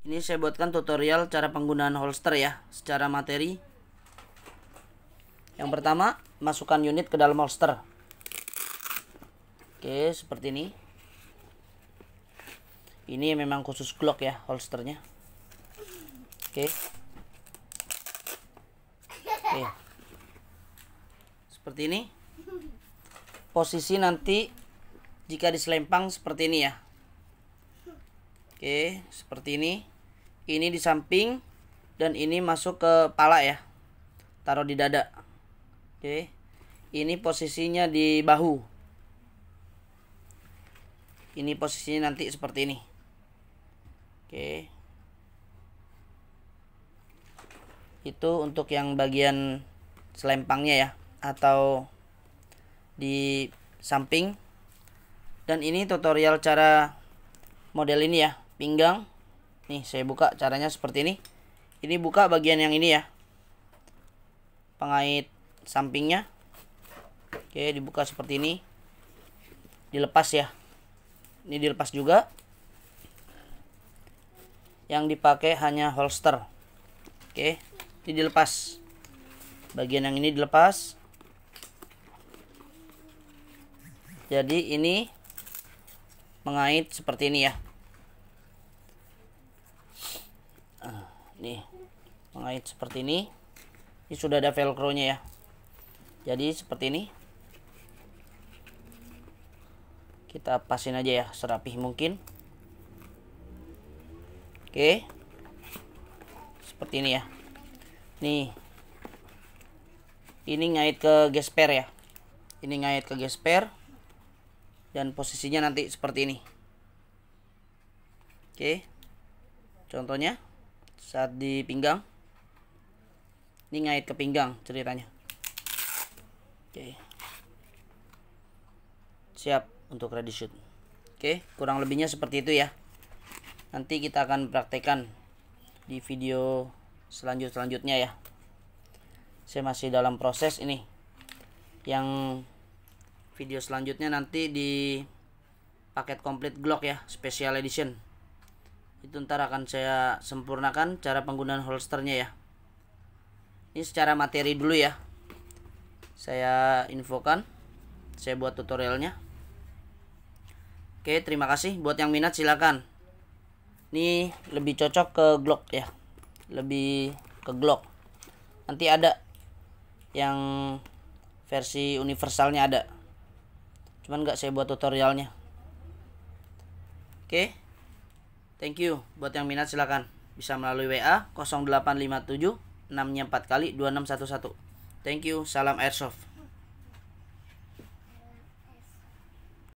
ini saya buatkan tutorial cara penggunaan holster ya secara materi yang pertama masukkan unit ke dalam holster oke seperti ini ini memang khusus Glock ya holsternya oke oke seperti ini posisi nanti jika diselempang seperti ini ya oke seperti ini ini di samping dan ini masuk ke pala ya taruh di dada oke ini posisinya di bahu ini posisinya nanti seperti ini oke itu untuk yang bagian selempangnya ya atau di samping dan ini tutorial cara model ini ya pinggang Nih, saya buka caranya seperti ini. Ini buka bagian yang ini ya. Pengait sampingnya. Oke, dibuka seperti ini. Dilepas ya. Ini dilepas juga. Yang dipakai hanya holster. Oke, ini dilepas. Bagian yang ini dilepas. Jadi ini mengait seperti ini ya. nih mengait seperti ini ini sudah ada velcro nya ya jadi seperti ini kita pasin aja ya serapih mungkin oke seperti ini ya nih ini ngait ke gesper ya ini ngait ke gesper dan posisinya nanti seperti ini oke contohnya saat di pinggang ini ngait ke pinggang ceritanya oke siap untuk ready shoot oke kurang lebihnya seperti itu ya nanti kita akan praktekan di video selanjut selanjutnya ya saya masih dalam proses ini yang video selanjutnya nanti di paket komplit Glock ya special edition itu ntar akan saya sempurnakan cara penggunaan holsternya ya ini secara materi dulu ya saya infokan saya buat tutorialnya oke terima kasih buat yang minat silakan ini lebih cocok ke glock ya lebih ke glock nanti ada yang versi universalnya ada cuman nggak saya buat tutorialnya oke Thank you. Buat yang minat silakan bisa melalui WA 0857 6 4 kali 2611. Thank you. Salam airsoft.